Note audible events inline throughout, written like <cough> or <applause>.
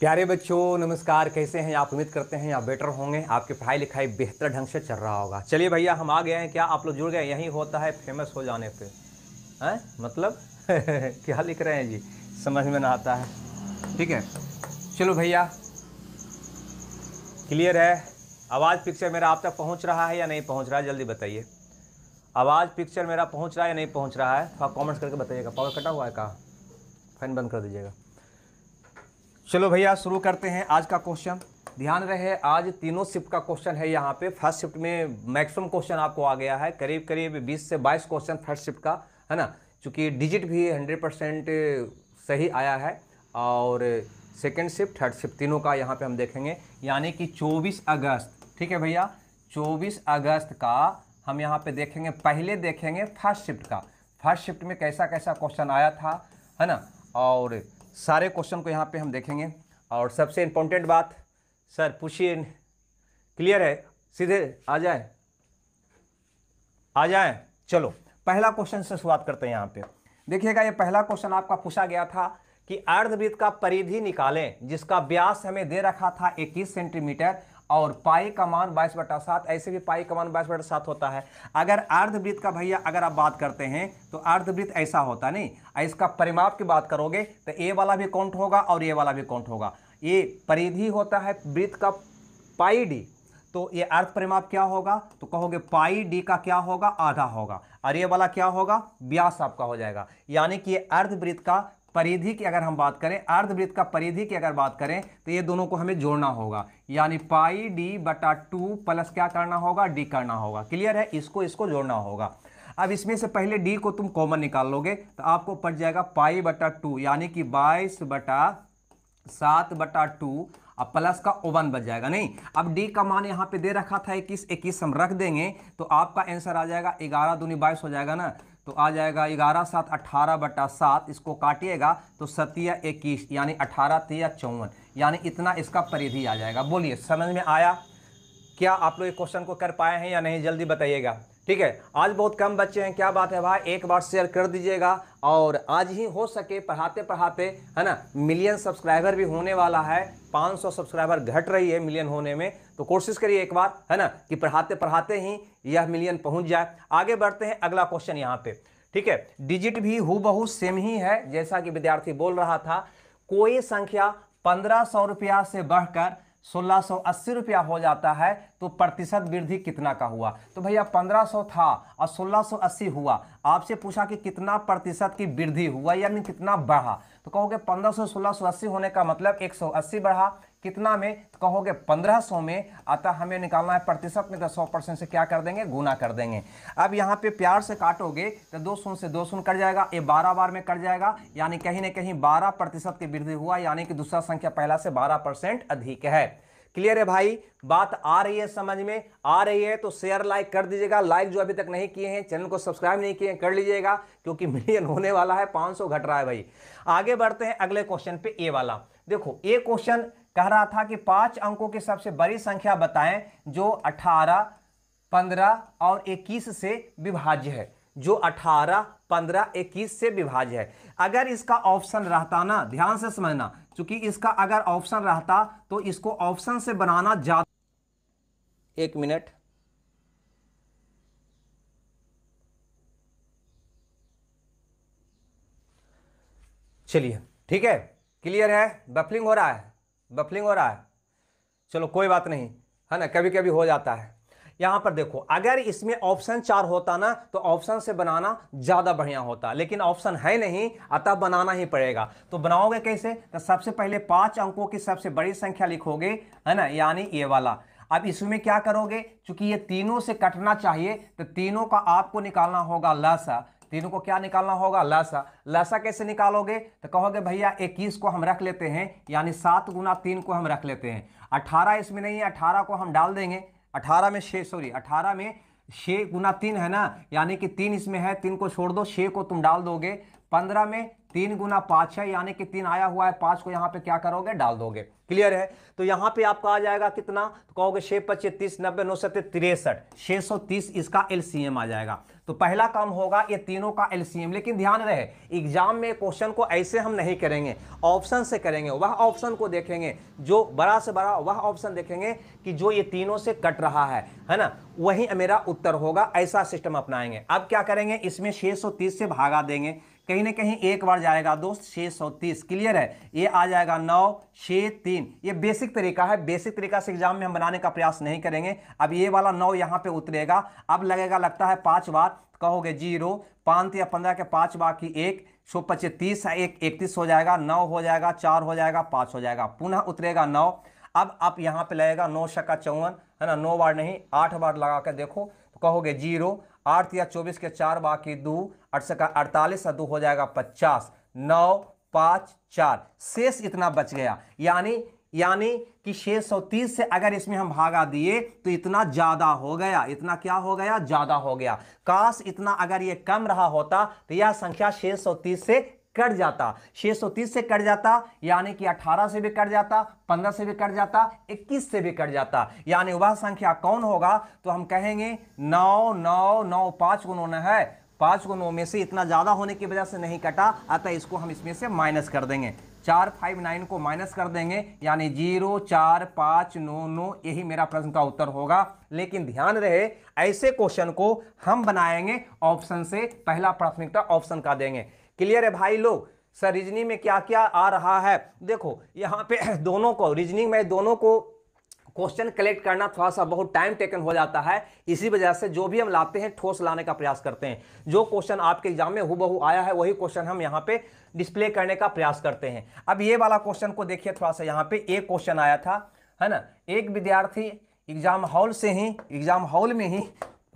प्यारे बच्चों नमस्कार कैसे हैं आप उम्मीद करते हैं आप बेटर होंगे आपकी पढ़ाई लिखाई बेहतर ढंग से चल रहा होगा चलिए भैया हम आ गए हैं क्या आप लोग जुड़ गए यही होता है फेमस हो जाने पे हैं मतलब <laughs> क्या लिख रहे हैं जी समझ में ना आता है ठीक है चलो भैया क्लियर है आवाज़ पिक्चर मेरा आप तक पहुँच रहा है या नहीं पहुँच रहा है जल्दी बताइए आवाज़ पिक्चर मेरा पहुँच रहा है या नहीं पहुँच रहा है थोड़ा कॉमेंट्स करके बताइएगा पावर कटा हुआ है कहाँ फैन बंद कर दीजिएगा चलो भैया शुरू करते हैं आज का क्वेश्चन ध्यान रहे आज तीनों शिफ्ट का क्वेश्चन है यहाँ पे फर्स्ट शिफ्ट में मैक्सिमम क्वेश्चन आपको आ गया है करीब करीब 20 से 22 क्वेश्चन फर्स्ट शिफ्ट का है ना क्योंकि डिजिट भी 100 परसेंट सही आया है और सेकेंड शिफ्ट थर्ड शिफ्ट तीनों का यहाँ पे हम देखेंगे यानी कि 24 अगस्त ठीक है भैया 24 अगस्त का हम यहाँ पर देखेंगे पहले देखेंगे फर्स्ट शिफ्ट का फर्स्ट शिफ्ट में कैसा कैसा क्वेश्चन आया था है ना और सारे क्वेश्चन को यहाँ पे हम देखेंगे और सबसे इम्पोर्टेंट बात सर पूछिए क्लियर है सीधे आ जाए आ जाए चलो पहला क्वेश्चन से शुरुआत करते हैं यहाँ पे देखिएगा ये पहला क्वेश्चन आपका पूछा गया था कि अर्धवृत्त का परिधि निकालें जिसका व्यास हमें दे रखा था 21 सेंटीमीटर और पाई का मान बाईस बटा सात ऐसे भी पाई का मान बाईस बटा सात होता है अगर अर्धवृत्त का भैया अगर आप बात करते हैं तो अर्धवृत्त ऐसा होता नहीं इसका परिमाप की बात करोगे तो ए वाला भी कौंट होगा और ए वाला भी कौंट होगा ये परिधि होता है वृत्त का पाई डी तो ये अर्थ परिमाप क्या होगा तो कहोगे पाई डी का क्या होगा आधा होगा और ये वाला क्या होगा व्यास आपका हो जाएगा यानी कि ये अर्धवृत्त का परिधि की अगर हम बात करें अर्धवृत्त का परिधि की अगर बात करें तो ये दोनों को हमें जोड़ना होगा यानी पाई डी बटा टू प्लस क्या करना होगा डी करना होगा क्लियर है इसको इसको जोड़ना होगा अब इसमें से पहले डी को तुम कॉमन निकाल लोगे तो आपको पड़ जाएगा पाई बटा टू यानी कि बाईस बटा सात बटा टू अब प्लस का ओवन बच जाएगा नहीं अब डी का मान यहाँ पे दे रखा था इक्कीस इक्कीस हम रख देंगे तो आपका आंसर आ जाएगा ग्यारह दूनी बाईस हो जाएगा ना तो आ जाएगा ग्यारह सात अठारह बटा सात इसको काटिएगा तो सतिया इक्कीस यानी अठारह तिया चौवन यानी इतना इसका परिधि आ जाएगा बोलिए समझ में आया क्या आप लोग क्वेश्चन को कर पाए हैं या नहीं जल्दी बताइएगा ठीक है आज बहुत कम बच्चे हैं क्या बात है भाई एक बार शेयर कर दीजिएगा और आज ही हो सके पढ़ाते पढ़ाते है ना मिलियन सब्सक्राइबर भी होने वाला है 500 सब्सक्राइबर घट रही है मिलियन होने में तो कोशिश करिए एक बार है ना कि पढ़ाते पढ़ाते ही यह मिलियन पहुंच जाए आगे बढ़ते हैं अगला क्वेश्चन यहाँ पे ठीक है डिजिट भी हु सेम ही है जैसा कि विद्यार्थी बोल रहा था कोई संख्या पंद्रह सौ रुपया से बढ़कर सोलह सौ अस्सी रुपया हो जाता है तो प्रतिशत वृद्धि कितना का हुआ तो भैया पंद्रह सौ था और सोलह सौ अस्सी हुआ आपसे पूछा कि कितना प्रतिशत की वृद्धि हुआ यानी कितना बढ़ा तो कहोगे पंद्रह सौ सोलह सौ अस्सी होने का मतलब एक सौ अस्सी बढ़ा कितना में तो कहोगे 1500 में अतः हमें निकालना है प्रतिशत में तो 100 परसेंट से क्या कर देंगे गुना कर देंगे अब यहाँ पे प्यार से काटोगे तो दो सून से दो सून कट जाएगा ये बारह बार में कट जाएगा यानी कहीं ना कहीं बारह प्रतिशत की वृद्धि हुआ यानी कि दूसरा संख्या पहला से बारह परसेंट अधिक है क्लियर है भाई बात आ रही है समझ में आ रही है तो शेयर लाइक कर दीजिएगा लाइक जो अभी तक नहीं किए हैं चैनल को सब्सक्राइब नहीं किए हैं कर लीजिएगा क्योंकि मिलियन <laughs> होने वाला है 500 घट रहा है भाई आगे बढ़ते हैं अगले क्वेश्चन पे ए वाला देखो ए क्वेश्चन कह रहा था कि पांच अंकों की सबसे बड़ी संख्या बताएं जो 18, 15 और 21 से विभाज्य है जो 18, 15, 21 से विभाज्य है अगर इसका ऑप्शन रहता ना ध्यान से समझना क्योंकि इसका अगर ऑप्शन रहता तो इसको ऑप्शन से बनाना ज्यादा एक मिनट चलिए ठीक है क्लियर है बफलिंग हो रहा है बफलिंग हो रहा है चलो कोई बात नहीं है ना कभी कभी हो जाता है यहाँ पर देखो अगर इसमें ऑप्शन चार होता ना तो ऑप्शन से बनाना ज़्यादा बढ़िया होता लेकिन ऑप्शन है नहीं अतः बनाना ही पड़ेगा तो बनाओगे कैसे तो सबसे पहले पांच अंकों की सबसे बड़ी संख्या लिखोगे है ना यानी ये वाला अब इसमें क्या करोगे चूंकि ये तीनों से कटना चाहिए तो तीनों का आपको निकालना होगा लसा तीनों को क्या निकालना होगा लसा लसा कैसे निकालोगे तो कहोगे भैया इक्कीस को हम रख लेते हैं यानी सात गुना तीन को हम रख लेते हैं अठारह इसमें नहीं है अठारह को हम डाल देंगे अठारह में छः सॉरी अठारह में छः गुना तीन है ना यानी कि तीन इसमें है तीन को छोड़ दो छः को तुम डाल दोगे पंद्रह में तीन गुना पाँच है यानी कि तीन आया हुआ है पांच को यहाँ पे क्या करोगे डाल दोगे क्लियर है तो यहाँ पे आपका आ जाएगा कितना तो कहोगे छह पच्चीस तीस नब्बे नौ सत्य तिरसठ छह सौ तीस इसका एलसीएम आ जाएगा तो पहला काम होगा ये तीनों का एलसीएम लेकिन ध्यान रहे एग्जाम में क्वेश्चन को ऐसे हम नहीं करेंगे ऑप्शन से करेंगे वह ऑप्शन को देखेंगे जो बड़ा से बड़ा वह ऑप्शन देखेंगे कि जो ये तीनों से कट रहा है है ना वही मेरा उत्तर होगा ऐसा सिस्टम अपनाएंगे अब क्या करेंगे इसमें 630 से भागा देंगे कहीं ना कहीं एक बार जाएगा दोस्त छे सौ तीस क्लियर है ये आ जाएगा नौ छः तीन ये बेसिक तरीका है बेसिक तरीका से एग्जाम में हम बनाने का प्रयास नहीं करेंगे अब ये वाला नौ यहाँ पे उतरेगा अब लगेगा लगता है पाँच बार कहोगे जीरो पाँच या पंद्रह के पांच बार की एक सौ पच्चीस तीस एक इकतीस हो जाएगा नौ हो जाएगा चार हो जाएगा पाँच हो जाएगा पुनः उतरेगा नौ अब आप यहाँ पे लगेगा नौ शक्का चौवन है ना नौ बार नहीं आठ बार लगा कर देखो कहोगे जीरो आठ या चौबीस के चार बाकी दो अठ सका अड़तालीस और दो हो जाएगा पचास नौ पाँच चार शेष इतना बच गया यानी यानी कि छः सौ तीस से अगर इसमें हम भागा दिए तो इतना ज़्यादा हो गया इतना क्या हो गया ज़्यादा हो गया काश इतना अगर ये कम रहा होता तो यह संख्या छः सौ तीस से कट जाता 630 से कट जाता यानी कि 18 से भी कट जाता 15 से भी कट जाता 21 से भी कट जाता यानी वह संख्या कौन होगा तो हम कहेंगे नौ नौ नौ पाँच गुणों है पांच गुणों में से इतना ज़्यादा होने की वजह से नहीं कटा अतः इसको हम इसमें से माइनस कर देंगे चार फाइव नाइन को माइनस कर देंगे यानी जीरो चार पाँच नौ नौ यही मेरा प्रश्न का उत्तर होगा लेकिन ध्यान रहे ऐसे क्वेश्चन को हम बनाएंगे ऑप्शन से पहला प्राथमिकता ऑप्शन का देंगे क्लियर है भाई लोग सर रीजनिंग में क्या क्या आ रहा है देखो यहाँ पे <clears throat> दोनों को रीजनिंग में दोनों को क्वेश्चन कलेक्ट करना थोड़ा सा बहुत टाइम टेकन हो जाता है इसी वजह से जो भी हम लाते हैं ठोस लाने का प्रयास करते हैं जो क्वेश्चन आपके एग्जाम में हु आया है वही क्वेश्चन हम यहाँ पे डिस्प्ले करने का प्रयास करते हैं अब ये वाला क्वेश्चन को देखिए थोड़ा सा यहाँ पे एक क्वेश्चन आया था है ना एक विद्यार्थी एग्जाम हॉल से ही एग्जाम हॉल में ही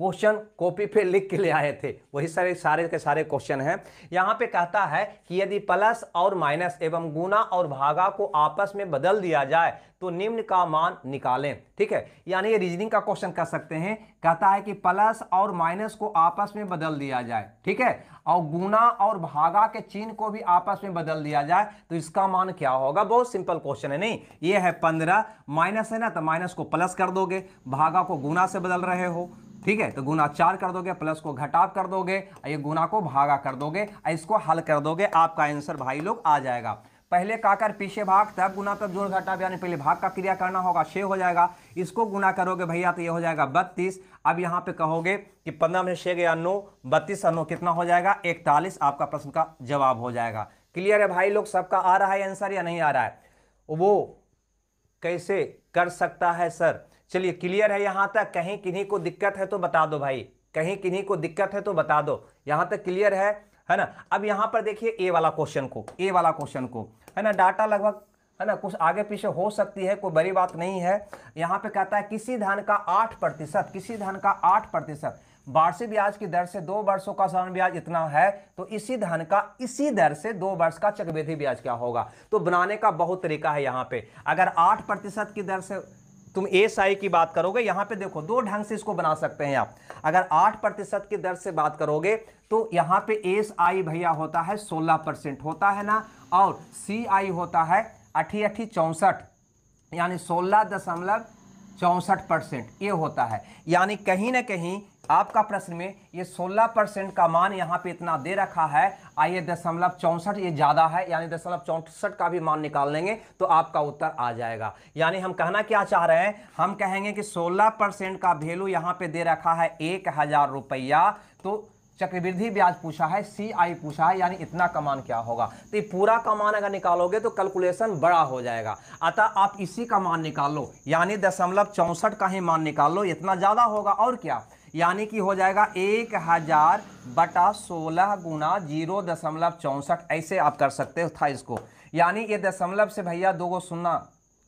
क्वेश्चन कॉपी पे लिख के ले आए थे वही सारे सारे के सारे क्वेश्चन हैं यहाँ पे कहता है कि यदि प्लस और माइनस एवं गुना और भागा को आपस में बदल दिया जाए तो निम्न का मान निकालें ठीक है यानी ये रीजनिंग का क्वेश्चन कर सकते हैं कहता है कि प्लस और माइनस को आपस में बदल दिया जाए ठीक है और गुना और भागा के चिन्ह को भी आपस में बदल दिया जाए तो इसका मान क्या होगा बहुत सिंपल क्वेश्चन है नहीं ये है पंद्रह माइनस है ना तो माइनस को प्लस कर दोगे भागा को गुना से बदल रहे हो ठीक है तो गुना चार कर दोगे प्लस को घटाव कर दोगे ये गुना को भागा कर दोगे इसको हल कर दोगे आपका आंसर भाई लोग आ जाएगा पहले कर पीछे भाग तब गुना तब जोड़ घटाव यानी पहले भाग का क्रिया करना होगा छः हो जाएगा इसको गुना करोगे भैया तो ये हो जाएगा बत्तीस अब यहाँ पे कहोगे कि पंद्रह में छः गया नौ बत्तीस नौ कितना हो जाएगा इकतालीस आपका प्रश्न का जवाब हो जाएगा क्लियर है भाई लोग सबका आ रहा है आंसर या नहीं आ रहा है वो कैसे कर सकता है सर चलिए क्लियर है यहाँ तक कहीं किन्हीं को दिक्कत है तो बता दो भाई कहीं किन्हीं को दिक्कत है तो बता दो यहाँ तक क्लियर है है ना अब यहाँ पर देखिए ए वाला क्वेश्चन को ए वाला क्वेश्चन को है ना डाटा लगभग है ना कुछ आगे पीछे हो सकती है कोई बड़ी बात नहीं है यहाँ पे कहता है किसी धन का आठ प्रतिशत किसी धन का आठ प्रतिशत वार्षिक ब्याज की दर से दो वर्षों का साधारण ब्याज इतना है तो इसी धन का इसी दर से दो वर्ष का चक्रवृद्धि ब्याज क्या होगा तो बनाने का बहुत तरीका है यहाँ पे अगर आठ प्रतिशत की दर से तुम एस आई की बात करोगे यहां पे देखो दो ढंग से इसको बना सकते हैं आप अगर आठ प्रतिशत की दर से बात करोगे तो यहां पे एस आई भैया होता है सोलह परसेंट होता है ना और सी आई होता है अठी अठी चौसठ यानी सोलह दशमलव चौंसठ परसेंट ये होता है यानी कहीं ना कहीं आपका प्रश्न में ये 16 परसेंट का मान यहाँ पे इतना दे रखा है आइए दशमलव चौंसठ ये ज़्यादा है यानी दशमलव चौंसठ का भी मान निकाल लेंगे तो आपका उत्तर आ जाएगा यानी हम कहना क्या चाह रहे हैं हम कहेंगे कि 16 परसेंट का वैल्यू यहाँ पे दे रखा है एक हज़ार रुपया तो चक्रवृद्धि ब्याज पूछा है सी आई पूछा है यानी इतना कमान क्या होगा तो ये पूरा कमान अगर निकालोगे तो कैलकुलेशन बड़ा हो जाएगा अतः आप इसी का मान निकाल लो यानी दशमलव चौंसठ का ही मान निकाल लो इतना ज़्यादा होगा और क्या यानी कि हो जाएगा एक हज़ार बटा सोलह गुना जीरो दशमलव चौंसठ ऐसे आप कर सकते हो था इसको यानी ये दशमलव से भैया दो गो सुनना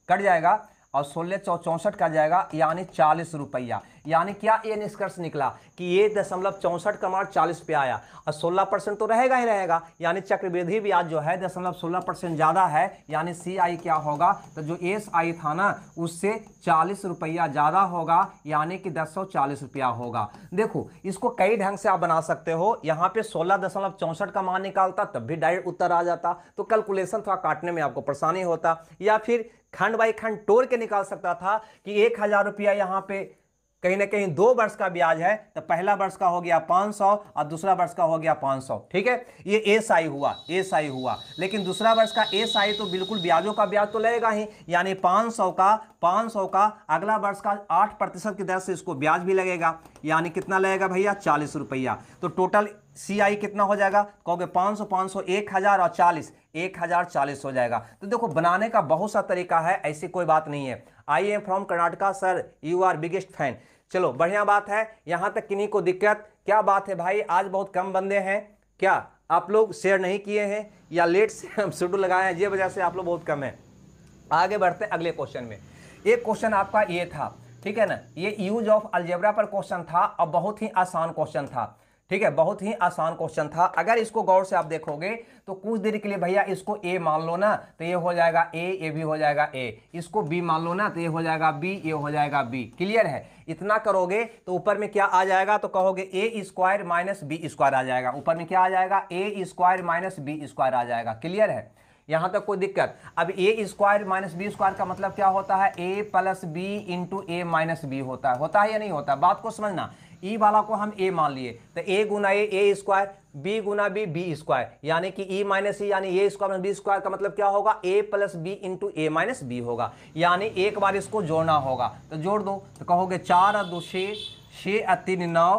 कट जाएगा और सोलह सौ चौंसठ का जाएगा यानी चालीस रुपया यानी क्या ये निष्कर्ष निकला कि ये दशमलव चौंसठ का मार्क चालीस पे आया और सोलह परसेंट तो रहेगा ही रहेगा यानी चक्रवृद्धि ब्याज जो है दशमलव सोलह परसेंट ज़्यादा है यानी सी आई क्या होगा तो जो एस आई था ना उससे चालीस रुपया ज़्यादा होगा यानी कि दस सौ चालीस रुपया होगा देखो इसको कई ढंग से आप बना सकते हो यहाँ पे सोलह दशमलव चौंसठ का मान निकालता तब भी डायरेक्ट उत्तर आ जाता तो कैलकुलेशन थोड़ा काटने में आपको परेशानी होता या फिर खंड बाई खंड तोड़ के निकाल सकता था कि एक हज़ार रुपया यहाँ पे कहीं ना कहीं दो वर्ष का ब्याज है तो पहला वर्ष का हो गया 500 और दूसरा वर्ष का हो गया 500 ठीक है ये एस आई हुआ एस आई हुआ लेकिन दूसरा वर्ष का एस आई तो बिल्कुल ब्याजों का ब्याज तो लगेगा ही यानी 500 का 500 का अगला वर्ष का 8 प्रतिशत की दर से इसको ब्याज भी लगेगा यानी कितना लगेगा भैया चालीस रुपया तो टोटल सी आई कितना हो जाएगा कहोगे पाँच सौ पाँच सौ एक हज़ार और चालीस एक हजार चालीस हो जाएगा तो देखो बनाने का बहुत सा तरीका है ऐसी कोई बात नहीं है I am from Karnataka sir you are biggest fan चलो बढ़िया बात है यहाँ तक किन्हीं को दिक्कत क्या बात है भाई आज बहुत कम बंदे हैं क्या आप लोग शेयर नहीं किए हैं या लेट से शेड्यूल लगाए हैं ये वजह से आप लोग बहुत कम हैं आगे बढ़ते हैं अगले क्वेश्चन में एक क्वेश्चन आपका ये था ठीक है ना ये यूज ऑफ अल्जेबरा पर क्वेश्चन था और बहुत ही आसान क्वेश्चन था ठीक है बहुत ही आसान क्वेश्चन था अगर इसको गौर से आप देखोगे तो कुछ देर के लिए भैया इसको ए मान लो ना तो ये हो जाएगा ए ये भी हो जाएगा ए इसको बी मान लो ना तो ये हो जाएगा बी ये हो जाएगा बी क्लियर है इतना करोगे तो ऊपर में क्या आ जाएगा तो कहोगे A square minus B square आ जाएगा ऊपर में क्या आ जाएगा A square minus B square आ जाएगा क्लियर है यहां तक कोई दिक्कत अब A square minus B square का मतलब क्या होता है A plus B into A minus B होता है होता है या नहीं होता बात को समझना ई e वाला को हम ए मान लिए तो ए गुना ए ए स्क्वायर बी गुना बी बी स्क्वायर यानी कि ई माइनस ई यानी A square minus B square का मतलब क्या होगा A plus B into A minus B होगा यानी एक बार इसको जोड़ना होगा तो जोड़ दो तो कहोगे चार दो छः छः तीन नौ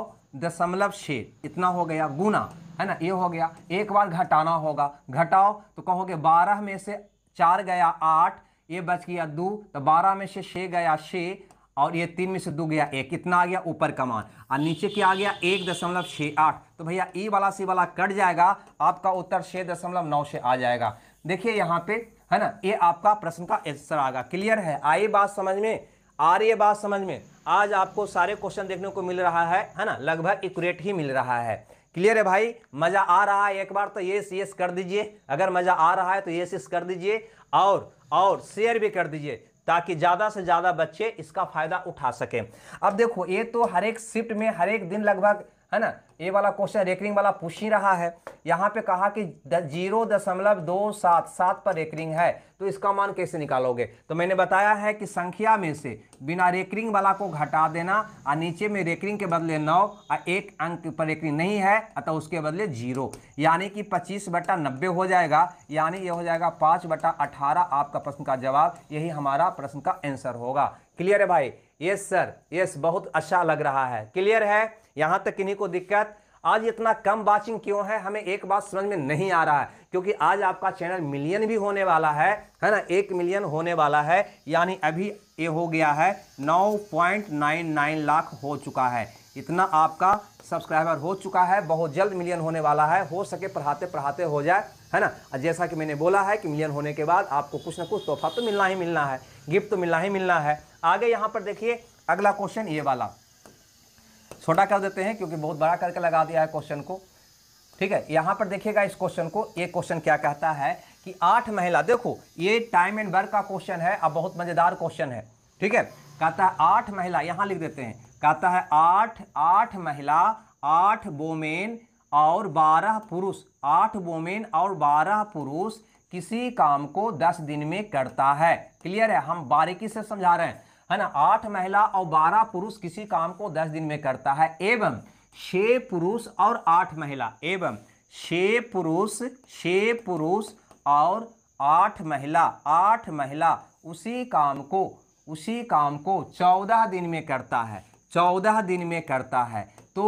दशमलव छः इतना हो गया गुना है ना ये हो गया एक बार घटाना होगा घटाओ तो कहोगे बारह में से चार गया आठ ये बच गया दो तो बारह में से छः गया छः और ये तीन में से दो गया एक कितना आ गया ऊपर का मान और नीचे क्या आ गया एक दशमलव छः आठ तो भैया ई वाला सी वाला कट जाएगा आपका उत्तर छः दशमलव नौ से आ जाएगा देखिए यहाँ पे है ना ये आपका प्रश्न का आंसर आएगा क्लियर है आई बात समझ में आ रही है बात समझ में आज आपको सारे क्वेश्चन देखने को मिल रहा है है ना लगभग इक्यूरेट ही मिल रहा है क्लियर है भाई मज़ा आ रहा है एक बार तो येस येस कर दीजिए अगर मज़ा आ रहा है तो येस येस कर दीजिए और और शेयर भी कर दीजिए ताकि ज़्यादा से ज़्यादा बच्चे इसका फ़ायदा उठा सकें अब देखो ये तो हर एक शिफ्ट में हर एक दिन लगभग है ना ये वाला क्वेश्चन रेकरिंग वाला पूछ ही रहा है यहाँ पे कहा कि जीरो दशमलव दो सात सात पर रेकरिंग है तो इसका मान कैसे निकालोगे तो मैंने बताया है कि संख्या में से बिना रेकरिंग वाला को घटा देना और नीचे में रेकरिंग के बदले नौ और एक अंक पर रेकरिंग नहीं है अतः उसके बदले जीरो यानी कि पच्चीस बटा नब्बे हो जाएगा यानी यह हो जाएगा पाँच बटा अठारह आपका प्रश्न का जवाब यही हमारा प्रश्न का आंसर होगा क्लियर है भाई यस सर यस बहुत अच्छा लग रहा है क्लियर है यहाँ तक किन्हीं को दिक्कत आज इतना कम वाचिंग क्यों है हमें एक बात समझ में नहीं आ रहा है क्योंकि आज आपका चैनल मिलियन भी होने वाला है है ना एक मिलियन होने वाला है यानी अभी ये हो गया है 9.99 लाख हो चुका है इतना आपका सब्सक्राइबर हो चुका है बहुत जल्द मिलियन होने वाला है हो सके पढ़ाते पढ़ाते हो जाए है ना जैसा कि मैंने बोला है कि मिलियन होने के बाद आपको कुछ ना कुछ तोहफा तो मिलना ही मिलना है गिफ्ट तो मिलना ही मिलना है आगे यहाँ पर देखिए अगला क्वेश्चन ये वाला छोटा कर देते हैं क्योंकि बहुत बड़ा करके लगा दिया है क्वेश्चन को ठीक है यहाँ पर देखिएगा इस क्वेश्चन को ये क्वेश्चन क्या कहता है कि आठ महिला देखो ये टाइम एंड वर्क का क्वेश्चन है अब बहुत मज़ेदार क्वेश्चन है ठीक है कहता है आठ महिला यहाँ लिख देते हैं कहता है आठ आठ महिला आठ वोमेन और बारह पुरुष आठ वोमेन और बारह पुरुष किसी काम को दस दिन में करता है क्लियर है हम बारीकी से समझा रहे हैं है ना आठ महिला और बारह पुरुष किसी काम को दस दिन में करता है एवं छः पुरुष और आठ महिला एवं छः पुरुष छ पुरुष और आठ महिला आठ महिला उसी काम को उसी काम को चौदह दिन में करता है चौदह दिन में करता है तो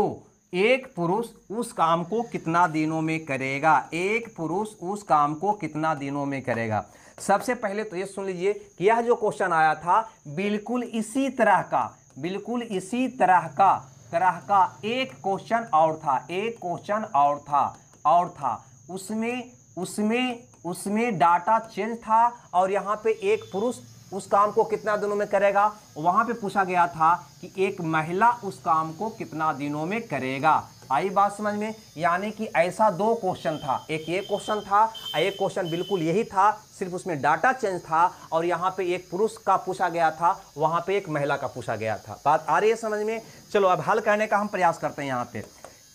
एक पुरुष उस काम को कितना दिनों में करेगा एक पुरुष उस काम को कितना दिनों में करेगा सबसे पहले तो ये सुन लीजिए कि यह जो क्वेश्चन आया था बिल्कुल इसी तरह का बिल्कुल इसी तरह का तरह का एक क्वेश्चन और था एक क्वेश्चन और था और था उसमें उसमें उसमें डाटा चेंज था और यहाँ पे एक पुरुष उस काम को कितना दिनों में करेगा वहाँ पे पूछा गया था कि एक महिला उस काम को कितना दिनों में करेगा आई बात समझ में यानी कि ऐसा दो क्वेश्चन था एक ये क्वेश्चन था एक क्वेश्चन बिल्कुल यही था सिर्फ उसमें डाटा चेंज था और यहाँ पे एक पुरुष का पूछा गया था वहाँ पे एक महिला का पूछा गया था बात आ रही है समझ में चलो अब हल करने का हम प्रयास करते हैं यहाँ पे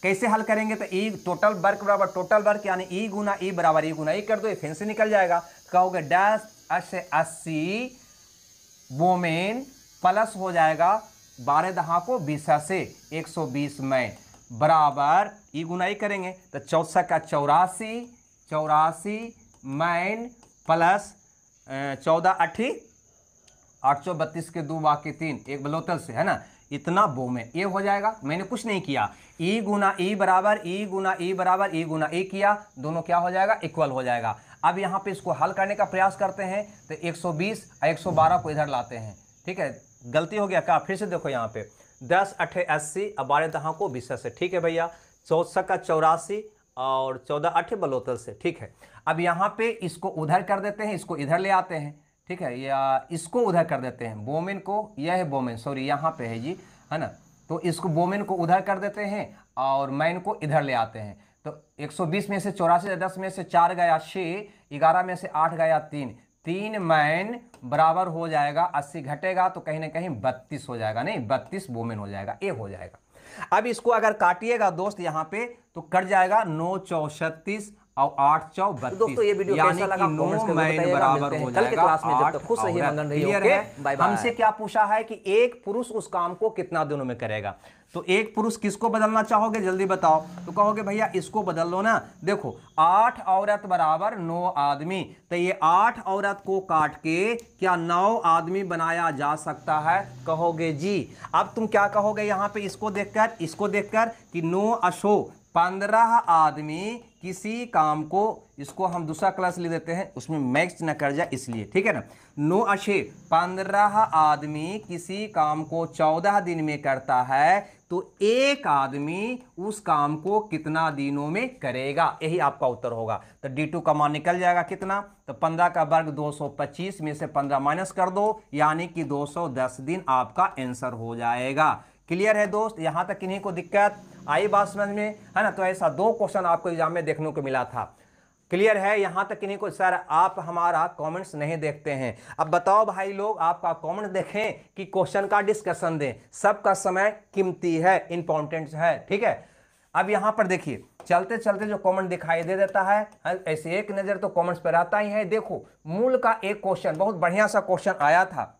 कैसे हल करेंगे तो ई टोटल वर्क बराबर टोटल वर्क यानी ई गुना ई बराबर ई गुना ई कर दो ये फिर से निकल जाएगा कहोगे डैश अश अस्सी वोमेन प्लस हो जाएगा बारह दहाकों बीस से एक सौ बीस में बराबर ये गुनाई करेंगे तो चौसठ का चौरासी चौरासी माइन प्लस चौदह अट्ठी आठ सौ बत्तीस के दो बाकी तीन एक बलोतल से है ना इतना बो में ये हो जाएगा मैंने कुछ नहीं किया ई गुना ई बराबर ई गुना ई बराबर ई गुना ई किया दोनों क्या हो जाएगा इक्वल हो जाएगा अब यहाँ पे इसको हल करने का प्रयास करते हैं तो 120 और बारह को इधर लाते हैं ठीक है गलती हो गया क्या फिर से देखो यहाँ पे दस अठे अस्सी और बारह दहा को बीस से ठीक है भैया चौदह का चौरासी और चौदह अठे बलोतर से ठीक है अब यहाँ पे इसको उधर कर देते हैं इसको इधर ले आते हैं ठीक है या इसको उधर कर देते हैं बोमेन को यह है बोमेन सॉरी यहाँ पे है जी है ना तो इसको बोमेन को उधर कर देते हैं और मैन को इधर ले आते हैं तो 120 में से चौरासी दस में से चार गया छः ग्यारह में से आठ गया तीन तीन मैन बराबर हो जाएगा अस्सी घटेगा तो कहीं ना कहीं बत्तीस हो जाएगा नहीं बत्तीस वोमेन हो जाएगा ए हो जाएगा अब इसको अगर काटिएगा दोस्त यहाँ पे तो कट जाएगा नौ चौ छत्तीस और आठ चौ तो बत्तीस दोस्तों ये वीडियो बराबर हो जाएगा हमसे क्या पूछा है कि एक पुरुष उस काम को कितना दिनों में करेगा तो एक पुरुष किसको बदलना चाहोगे जल्दी बताओ तो कहोगे भैया इसको बदल लो ना देखो आठ औरत बराबर नौ आदमी तो ये आठ औरत को काट के क्या नौ आदमी बनाया जा सकता है कहोगे जी अब तुम क्या कहोगे यहाँ पे इसको देखकर इसको देखकर कि नौ अशो पंद्रह आदमी किसी काम को इसको हम दूसरा क्लास ले देते हैं उसमें मैक्स न कर जाए इसलिए ठीक है ना नो अशे पंद्रह आदमी किसी काम को चौदह दिन में करता है तो एक आदमी उस काम को कितना दिनों में करेगा यही आपका उत्तर होगा तो डी टू का मान निकल जाएगा कितना तो पंद्रह का वर्ग 225 में से पंद्रह माइनस कर दो यानी कि 210 दिन आपका आंसर हो जाएगा क्लियर है दोस्त यहां तक इन्हीं को दिक्कत आई बात समझ में है ना तो ऐसा दो क्वेश्चन आपको एग्जाम में देखने को मिला था क्लियर है यहाँ तक नहीं कुछ सर आप हमारा कमेंट्स नहीं देखते हैं अब बताओ भाई लोग आपका कमेंट देखें कि क्वेश्चन का डिस्कशन दें सबका समय कीमती है इंपॉर्टेंट है ठीक है अब यहाँ पर देखिए चलते चलते जो कमेंट दिखाई दे देता है ऐसे एक नज़र तो कमेंट्स पर आता ही है देखो मूल का एक क्वेश्चन बहुत बढ़िया सा क्वेश्चन आया था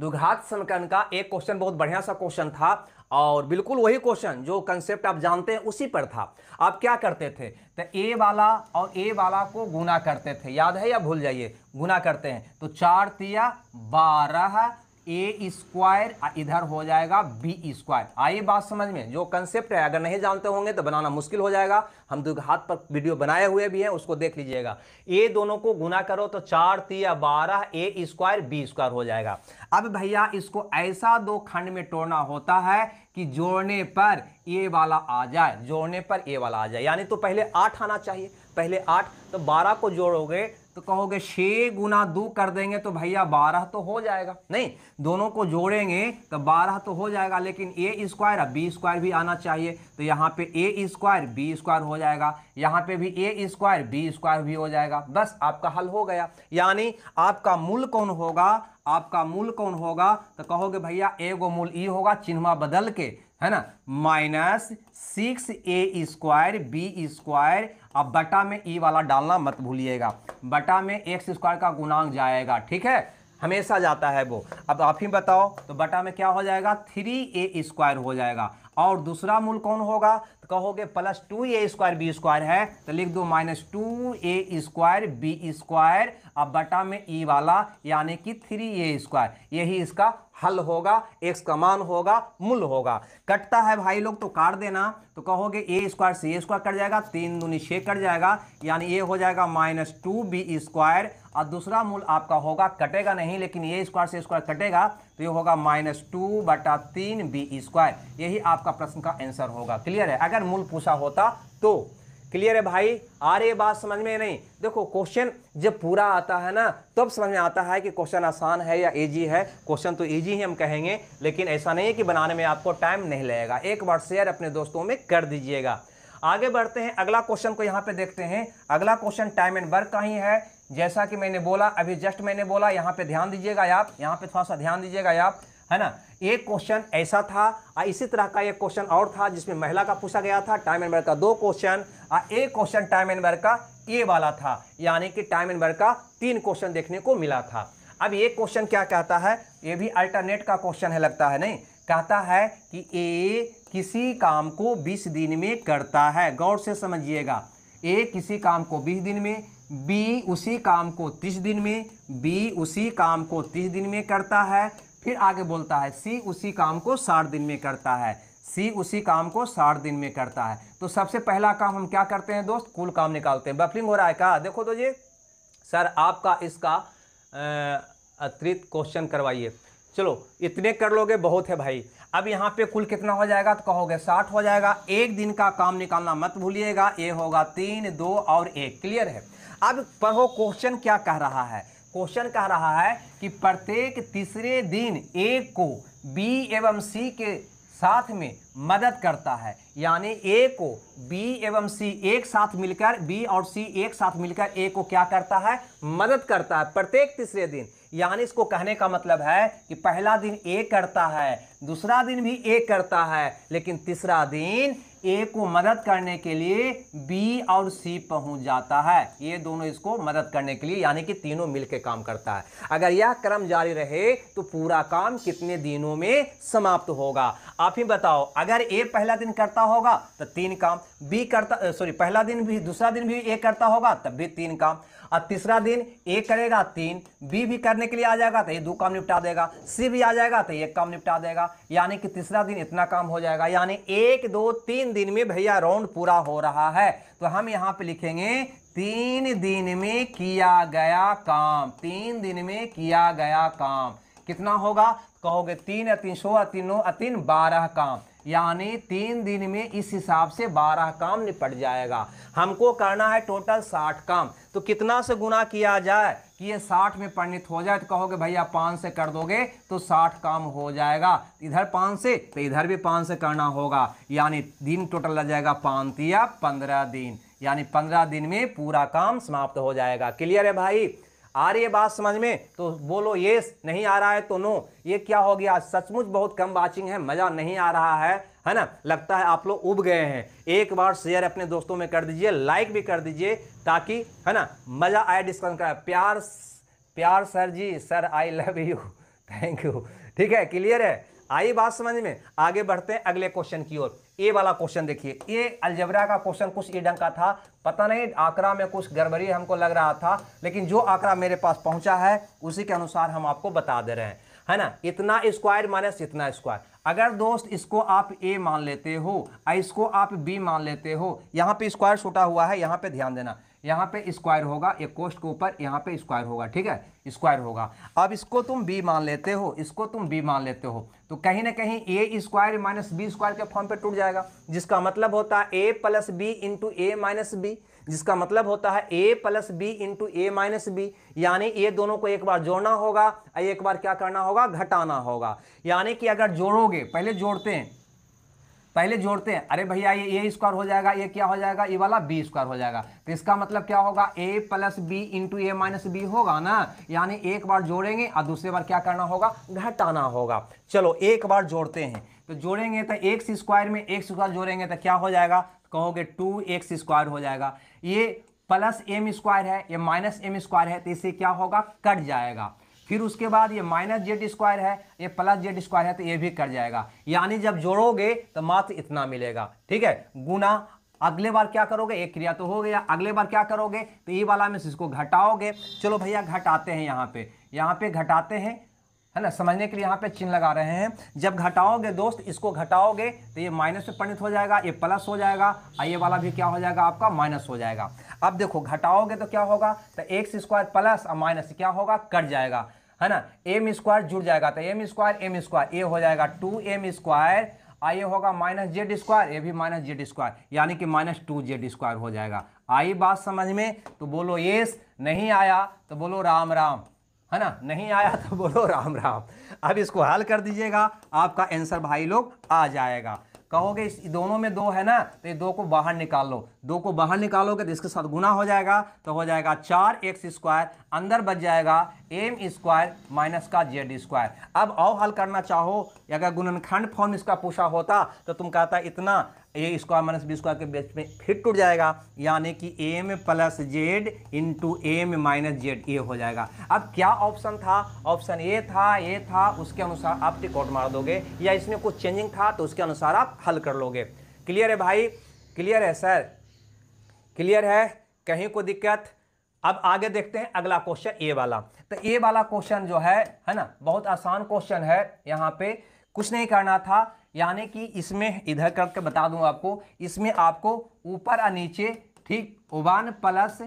दुघात समीकरण का एक क्वेश्चन बहुत बढ़िया सा क्वेश्चन था और बिल्कुल वही क्वेश्चन जो कंसेप्ट आप जानते हैं उसी पर था आप क्या करते थे तो ए वाला और ए वाला को गुना करते थे याद है या भूल जाइए गुना करते हैं तो चार तिया बारह ए स्क्वायर इधर हो जाएगा बी स्क्वायर आइए बात समझ में जो कंसेप्ट है अगर नहीं जानते होंगे तो बनाना मुश्किल हो जाएगा हम दो तो हाथ पर वीडियो बनाए हुए भी हैं उसको देख लीजिएगा ए दोनों को गुना करो तो चार तीन बारह ए स्क्वायर बी स्क्वायर हो जाएगा अब भैया इसको ऐसा दो खंड में तोड़ना होता है कि जोड़ने पर ए वाला आ जाए जोड़ने पर ए वाला आ जाए यानी तो पहले आठ आना चाहिए पहले आठ तो बारह को जोड़ोगे तो कहोगे छे गुना दो कर देंगे तो भैया बारह तो हो जाएगा नहीं दोनों को जोड़ेंगे तो बारह तो हो जाएगा लेकिन ए स्क्वायर बी स्क्वायर भी आना चाहिए तो यहाँ पे ए स्क्वायर बी स्क्वायर हो जाएगा यहाँ पे भी ए स्क्वायर बी स्क्वायर भी हो जाएगा बस आपका हल हो गया यानी आपका मूल कौन होगा आपका मूल कौन होगा तो कहोगे भैया ए गो मूल ई होगा चिन्हवा बदल के है ना minus six A square B square अब बटा में ई वाला डालना मत भूलिएगा बटा में एक्स स्क्वायर का गुणांक जाएगा ठीक है हमेशा जाता है वो अब आप ही बताओ तो बटा में क्या हो जाएगा थ्री ए स्क्वायर हो जाएगा और दूसरा मूल कौन होगा तो कहोगे plus two A square B square है तो लिख दो minus two A square B square अब बटा में ई वाला यानी कि थ्री ए स्क्वायर यही इसका हल होगा एक्स का मान होगा मूल होगा कटता है भाई लोग तो काट देना तो कहोगे A square C square cut जाएगा तीन दूनी छः कट जाएगा यानी ए हो जाएगा माइनस टू बी स्क्वायर और दूसरा मूल आपका होगा कटेगा नहीं लेकिन ए स्क्वायर से स्क्वायर कटेगा तो ये होगा माइनस टू बटा तीन बी स्क्वायर यही आपका प्रश्न का आंसर होगा क्लियर है अगर मूल पूछा होता तो क्लियर है भाई आ रही बात समझ में नहीं देखो क्वेश्चन जब पूरा आता है ना तब समझ में आता है कि क्वेश्चन आसान है या इजी है क्वेश्चन तो इजी ही हम कहेंगे लेकिन ऐसा नहीं है कि बनाने में आपको टाइम नहीं लगेगा एक बार शेयर अपने दोस्तों में कर दीजिएगा आगे बढ़ते हैं अगला क्वेश्चन को यहाँ पे देखते हैं अगला क्वेश्चन टाइम एंड वर्क का ही है जैसा कि मैंने बोला अभी जस्ट मैंने बोला यहाँ पे ध्यान दीजिएगा आप यहाँ पे थोड़ा सा ध्यान दीजिएगा आप है ना एक क्वेश्चन ऐसा था इसी तरह का एक क्वेश्चन और था जिसमें महिला का पूछा गया था टाइम एंड वर्क का दो क्वेश्चन और एक क्वेश्चन टाइम एंड वर्क का ए वाला था यानी कि टाइम एंड वर्क का तीन क्वेश्चन देखने को मिला था अब एक क्वेश्चन क्या कहता है ये भी अल्टरनेट का क्वेश्चन है लगता है नहीं कहता है कि ए किसी काम को बीस दिन में करता है गौर से समझिएगा ए किसी काम को बीस दिन में बी उसी काम को तीस दिन में बी उसी काम को तीस दिन में करता है फिर आगे बोलता है सी उसी काम को साठ दिन में करता है सी उसी काम को साठ दिन में करता है तो सबसे पहला काम हम क्या करते हैं दोस्त कुल काम निकालते हैं बफलिंग हो रहा है क्या देखो तो ये सर आपका इसका अतिरिक्त क्वेश्चन करवाइए चलो इतने कर लोगे बहुत है भाई अब यहाँ पे कुल कितना हो जाएगा तो कहोगे साठ हो जाएगा एक दिन का काम निकालना मत भूलिएगा ये होगा तीन दो और एक क्लियर है अब पढ़ो क्वेश्चन क्या कह रहा है क्वेश्चन कह रहा है कि प्रत्येक तीसरे दिन ए को बी एवं सी के साथ में मदद करता है यानी ए को बी एवं सी एक साथ मिलकर बी और सी एक साथ मिलकर ए को क्या करता है मदद करता है प्रत्येक तीसरे दिन यानी इसको कहने का मतलब है कि पहला दिन ए करता है दूसरा दिन भी ए करता है लेकिन तीसरा दिन ए को मदद करने के लिए बी और सी पहुंच जाता है ये दोनों इसको मदद करने के लिए यानी कि तीनों मिलकर काम करता है अगर यह क्रम जारी रहे तो पूरा काम कितने दिनों में समाप्त होगा आप ही बताओ अगर ए पहला दिन करता होगा तो तीन काम बी करता सॉरी पहला दिन भी दूसरा दिन भी ए करता होगा तब भी तीन काम और तीसरा दिन ए करेगा तीन बी भी करने के लिए आ जाएगा तो ये दो काम निपटा देगा सी भी आ जाएगा तो एक काम निपटा देगा यानी कि तीसरा दिन इतना काम हो जाएगा यानी एक दो तीन दिन में भैया राउंड पूरा हो रहा है तो हम यहाँ पे लिखेंगे तीन दिन में किया गया काम तीन दिन में किया गया काम कितना होगा कहोगे तीन तीन सौ तीन नौ तीन बारह काम यानी तीन दिन में इस हिसाब से बारह काम निपट जाएगा हमको करना है टोटल साठ काम तो कितना से गुना किया जाए कि ये साठ में परिणित हो जाए तो कहोगे भैया पाँच से कर दोगे तो साठ काम हो जाएगा इधर पाँच से तो इधर भी पाँच से करना होगा यानी दिन टोटल लग जाएगा पाँच या पंद्रह दिन यानी पंद्रह दिन में पूरा काम समाप्त हो जाएगा क्लियर है भाई आ रही है बात समझ में तो बोलो ये नहीं आ रहा है तो नो ये क्या हो गया सचमुच बहुत कम वाचिंग है मज़ा नहीं आ रहा है है ना लगता है आप लोग उब गए हैं एक बार शेयर अपने दोस्तों में कर दीजिए लाइक भी कर दीजिए ताकि है ना मज़ा आए डिस्कशन का प्यार प्यार sir ji sir I love you thank you ठीक है क्लियर है आई बात समझ में आगे बढ़ते हैं अगले क्वेश्चन की ओर ये वाला क्वेश्चन देखिए ये अलजबरा का क्वेश्चन कुछ ये ढंग का था पता नहीं आंकड़ा में कुछ गड़बड़ी हमको लग रहा था लेकिन जो आंकड़ा मेरे पास पहुंचा है उसी के अनुसार हम आपको बता दे रहे हैं है ना इतना स्क्वायर माइनस इतना स्क्वायर अगर दोस्त इसको आप ए मान लेते हो इसको आप बी मान लेते हो यहाँ पे स्क्वायर छोटा हुआ है यहाँ पे ध्यान देना यहाँ पे स्क्वायर होगा एक कोष्ट के ऊपर यहाँ पे स्क्वायर होगा ठीक है स्क्वायर होगा अब इसको तुम बी मान लेते हो इसको तुम बी मान लेते हो तो कहीं ना कहीं A square minus B square के फॉर्म पे टूट जाएगा जिसका मतलब होता है A plus B into A minus B जिसका मतलब होता है A plus B into A minus B यानी ये दोनों को एक बार जोड़ना होगा एक बार क्या करना होगा घटाना होगा यानी कि अगर जोड़ोगे पहले जोड़ते हैं पहले जोड़ते हैं अरे भैया ये ए स्क्वायर हो जाएगा ये क्या हो जाएगा ये वाला बी स्क्वायर हो जाएगा तो इसका मतलब क्या होगा A plus B into A minus B होगा ना यानी एक बार जोड़ेंगे और दूसरे बार क्या करना होगा घटाना होगा चलो एक बार जोड़ते हैं तो जोड़ेंगे तो एक्स स्क्वायर में एक्स स्क्वायर जोड़ेंगे तो क्या हो जाएगा कहोगे टू एक्स स्क्वायर हो जाएगा ये प्लस एम स्क्वायर है ये माइनस एम स्क्वायर है तो इससे क्या होगा कट जाएगा फिर उसके बाद ये माइनस जेड स्क्वायर है ये प्लस जेड स्क्वायर है तो ये भी कट जाएगा यानी जब जोड़ोगे तो मात्र इतना मिलेगा ठीक है गुना अगले बार क्या करोगे एक क्रिया तो हो गया अगले बार क्या करोगे तो ई वाला में इसको घटाओगे चलो भैया घटाते हैं यहाँ पे यहाँ पे घटाते हैं है ना समझने के लिए यहाँ पे चिन्ह लगा रहे हैं जब घटाओगे दोस्त इसको घटाओगे तो ये माइनस में परिणित हो जाएगा ये प्लस हो जाएगा और ये वाला भी क्या हो जाएगा आपका माइनस हो जाएगा अब देखो घटाओगे तो क्या होगा तो एक्स स्क्वायर प्लस और माइनस क्या होगा कट जाएगा है ना एम स्क्वायर जुड़ जाएगा तो M square M square A हो जाएगा two M square I A होगा माइनस जेड स्क्वायर ए भी माइनस जेड स्क्वायर यानी कि माइनस टू जेड स्क्वायर हो जाएगा आई बात समझ में तो बोलो ये नहीं आया तो बोलो राम राम है ना नहीं आया तो बोलो राम राम अब इसको हल कर दीजिएगा आपका आंसर भाई लोग आ जाएगा कहोगे इस दोनों में दो है ना तो ये दो को बाहर निकाल लो दो को बाहर निकालोगे तो इसके साथ गुना हो जाएगा तो हो जाएगा चार एक्स स्क्वायर अंदर बच जाएगा एम स्क्वायर माइनस का जेड स्क्वायर अब और हल करना चाहो अगर गुणनखंड फॉर्म इसका पूछा होता तो तुम कहता इतना A square minus B square के बेच में फिर टूट जाएगा यानी कि M plus Z into M minus Z ये हो जाएगा अब क्या ऑप्शन था ऑप्शन ए था ए था उसके अनुसार आप टिकॉट मार दोगे या इसमें कुछ चेंजिंग था तो उसके अनुसार आप हल कर लोगे क्लियर है भाई क्लियर है सर क्लियर है कहीं को दिक्कत अब आगे देखते हैं अगला क्वेश्चन ए वाला तो ए वाला क्वेश्चन जो है है ना बहुत आसान क्वेश्चन है यहाँ पे कुछ नहीं करना था यानी कि इसमें इधर करके बता दूं आपको इसमें आपको ऊपर और नीचे ठीक ओवान प्लस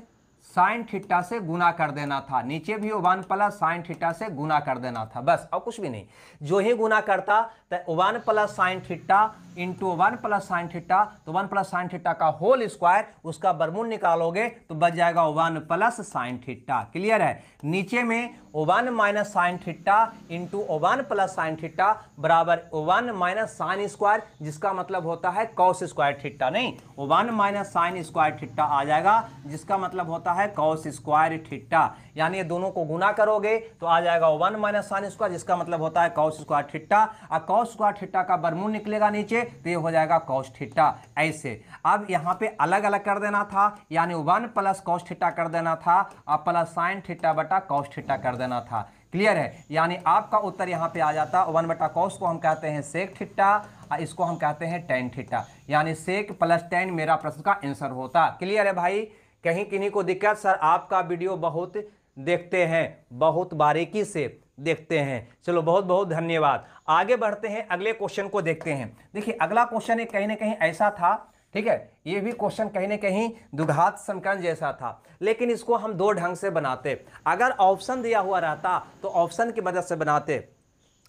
साइन ठिट्टा से गुना कर देना था नीचे भी ओवान प्लस साइन ठिट्टा से गुना कर देना था बस और कुछ भी नहीं जो ही गुना करता तो one plus sine theta into one plus sine theta तो वन प्लस साइन थीटा का होल स्क्वायर उसका बरमून निकालोगे तो बच जाएगा one plus sine theta clear है नीचे में one minus sine theta into one plus sine theta बराबर वन माइनस साइन स्क्वायर जिसका मतलब होता है कौश स्क्वायर थीटा नहीं one minus sine square theta आ जाएगा जिसका मतलब होता है कौश स्क्वायर थीटा यानी दोनों को गुना करोगे तो आ जाएगा वन माइनस साइन स्क्वायर जिसका मतलब होता है कौश स्क्वायर थीटा और कौश स्क्वायर थीटा का बरमून निकलेगा नीचे तो ये हो जाएगा कौष्ठिटा ऐसे अब यहाँ पे अलग अलग कर देना था यानी वन प्लस कौष्ठिटा कर देना था और प्लस साइन ठिट्टा बटा कौष्ठिटा कर देना था क्लियर है यानी आपका उत्तर यहाँ पे आ जाता वन बटा कौश को हम कहते हैं सेक ठिट्टा और इसको हम कहते हैं टेन ठिट्टा यानी सेक प्लस टेन मेरा प्रश्न का आंसर होता क्लियर है भाई कहीं किन्हीं को दिक्कत सर आपका वीडियो बहुत देखते हैं बहुत बारीकी से देखते हैं चलो बहुत बहुत धन्यवाद आगे बढ़ते हैं अगले क्वेश्चन को देखते हैं देखिए अगला क्वेश्चन एक कहीं ना कहीं ऐसा था ठीक है ये भी क्वेश्चन कहीं ना कहीं दुघात समकरण जैसा था लेकिन इसको हम दो ढंग से बनाते अगर ऑप्शन दिया हुआ रहता तो ऑप्शन की मदद से बनाते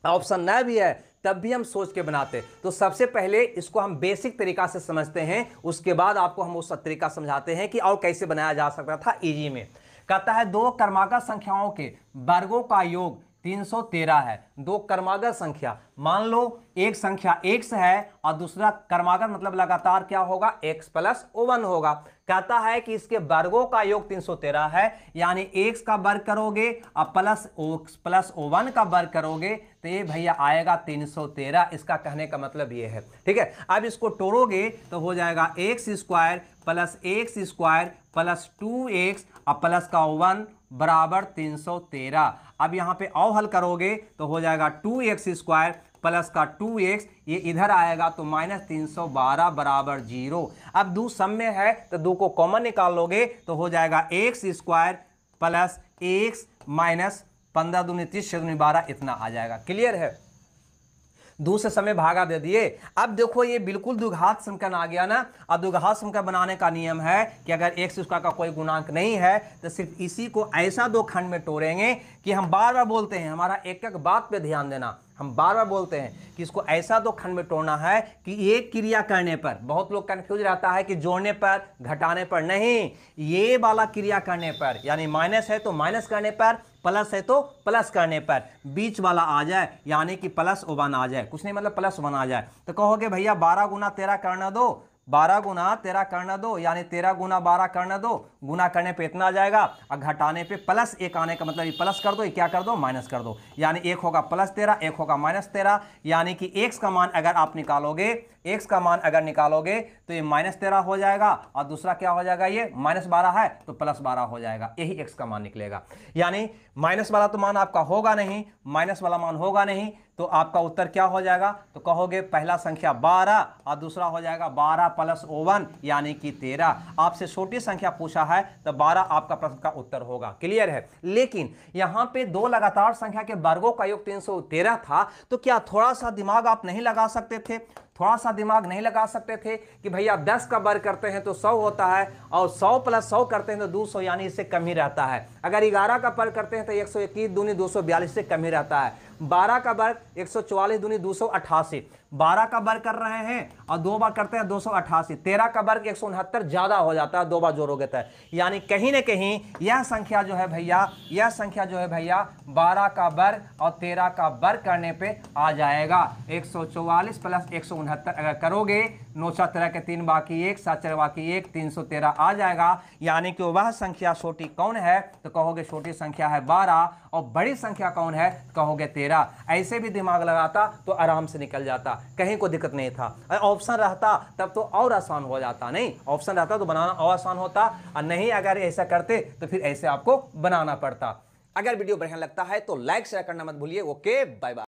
ऑप्शन न भी है तब भी हम सोच के बनाते तो सबसे पहले इसको हम बेसिक तरीका से समझते हैं उसके बाद आपको हम उस तरीका समझाते हैं कि और कैसे बनाया जा सकता था इजी में कहता है दो कर्माकर संख्याओं के वर्गों का योग 313 है दो कर्मागर संख्या मान लो एक संख्या x है और दूसरा कर्मागर मतलब लगातार क्या होगा x प्लस ओवन होगा कहता है कि इसके वर्गों का योग 313 है यानी x का वर्ग करोगे और प्लस x प्लस ओवन का वर्ग करोगे तो ये भैया आएगा 313 इसका कहने का मतलब ये है ठीक है अब इसको तोड़ोगे तो हो जाएगा X square plus X square plus two X अब प्लस का वन बराबर तीन सौ तेरह अब यहाँ पे औ हल करोगे तो हो जाएगा टू एक्स स्क्वायर प्लस का टू एक्स ये इधर आएगा तो माइनस तीन सौ बारह बराबर जीरो अब दो सम में है तो दो को कॉमन निकाल लोगे तो हो जाएगा X square plus X minus पंद्रह दूनी तीस छः दूनी बारह इतना आ जाएगा क्लियर है दूसरे समय भागा दे दिए अब देखो ये बिल्कुल दुघात संख्या आ गया ना अब दुघात संख्या बनाने का नियम है कि अगर एक से उसका का कोई गुणांक नहीं है तो सिर्फ इसी को ऐसा दो खंड में तोड़ेंगे कि हम बार बार बोलते हैं हमारा एक एक बात पर ध्यान देना हम बार बार बोलते हैं कि इसको ऐसा दो खंड में तोड़ना है कि एक क्रिया करने पर बहुत लोग कन्फ्यूज रहता है कि जोड़ने पर घटाने पर नहीं ये वाला क्रिया करने पर यानी माइनस है तो माइनस करने पर प्लस है तो प्लस करने पर बीच वाला आ जाए यानी कि प्लस वन आ जाए कुछ नहीं मतलब प्लस वन आ जाए तो कहोगे भैया बारह गुना तेरह करना दो बारह गुना तेरह करना दो यानी तेरह गुना बारह करना दो गुना करने पे इतना आ जाएगा और घटाने पे प्लस एक आने का मतलब प्लस कर दो ये क्या कर दो माइनस कर दो यानी एक होगा प्लस तेरह एक होगा माइनस तेरह यानी कि एक्स का मान अगर आप निकालोगे एक्स का मान अगर निकालोगे तो ये माइनस तेरह हो जाएगा और दूसरा क्या हो जाएगा ये माइनस बारह है तो प्लस बारह हो जाएगा यही एक्स का मान निकलेगा यानी माइनस वाला तो मान आपका होगा नहीं माइनस वाला मान होगा नहीं तो आपका उत्तर क्या हो जाएगा तो कहोगे पहला संख्या 12 और दूसरा हो जाएगा 12 प्लस ओवन यानी कि 13 आपसे छोटी संख्या पूछा है तो 12 आपका प्रश्न का उत्तर होगा क्लियर है लेकिन यहां पे दो लगातार संख्या के वर्गों का योग 313 था तो क्या थोड़ा सा दिमाग आप नहीं लगा सकते थे थोड़ा सा दिमाग नहीं लगा सकते थे कि भैया दस का वर्ग करते हैं तो सौ होता है और सौ प्लस सौ करते हैं तो दो सौ यानी इससे कम ही रहता है अगर ग्यारह का पर करते हैं तो एक सौ इक्कीस दूनी दो सौ बयालीस से कम ही रहता है बारह का वर्ग एक सौ चौवालीस दूनी दो सौ अठासी बारह का वर्ग कर रहे हैं और दो बार करते हैं दो सौ अठासी तेरह का वर्ग एक सौ उनहत्तर ज़्यादा हो जाता है दो बार जोड़ोगे तय यानी कहीं ना कहीं यह संख्या जो है भैया यह संख्या जो है भैया बारह का वर्ग और तेरह का वर्ग करने पे आ जाएगा एक सौ चौवालीस प्लस एक सौ उनहत्तर अगर करोगे नौ सौ तेरह के तीन बाकी एक सात चार बाकी एक तीन सौ तेरह आ जाएगा यानी कि वह संख्या छोटी कौन है तो कहोगे छोटी संख्या है बारह और बड़ी संख्या कौन है कहोगे तेरह मेरा ऐसे भी दिमाग लगाता तो आराम से निकल जाता कहीं को दिक्कत नहीं था ऑप्शन रहता तब तो और आसान हो जाता नहीं ऑप्शन रहता तो बनाना और आसान होता और नहीं अगर ऐसा करते तो फिर ऐसे आपको बनाना पड़ता अगर वीडियो बढ़िया लगता है तो लाइक शेयर करना मत भूलिए ओके बाय बाय